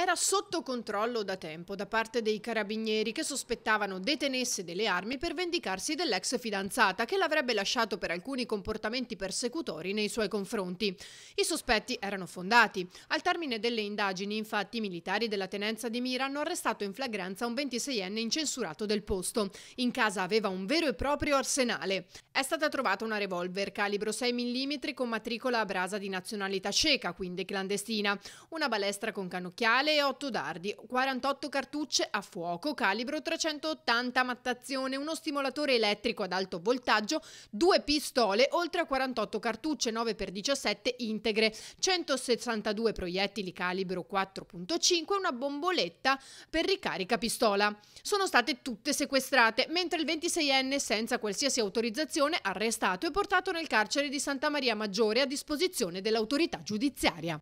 era sotto controllo da tempo da parte dei carabinieri che sospettavano detenesse delle armi per vendicarsi dell'ex fidanzata che l'avrebbe lasciato per alcuni comportamenti persecutori nei suoi confronti. I sospetti erano fondati. Al termine delle indagini, infatti, i militari della tenenza di mira hanno arrestato in flagranza un 26enne incensurato del posto. In casa aveva un vero e proprio arsenale. È stata trovata una revolver calibro 6 mm con matricola a brasa di nazionalità cieca, quindi clandestina, una balestra con cannocchiale speciale e 8 dardi, 48 cartucce a fuoco calibro 380 mattazione, uno stimolatore elettrico ad alto voltaggio, due pistole, oltre a 48 cartucce 9x17 integre, 162 proiettili calibro 4.5 una bomboletta per ricarica pistola. Sono state tutte sequestrate, mentre il 26enne senza qualsiasi autorizzazione arrestato e portato nel carcere di Santa Maria Maggiore a disposizione dell'autorità giudiziaria.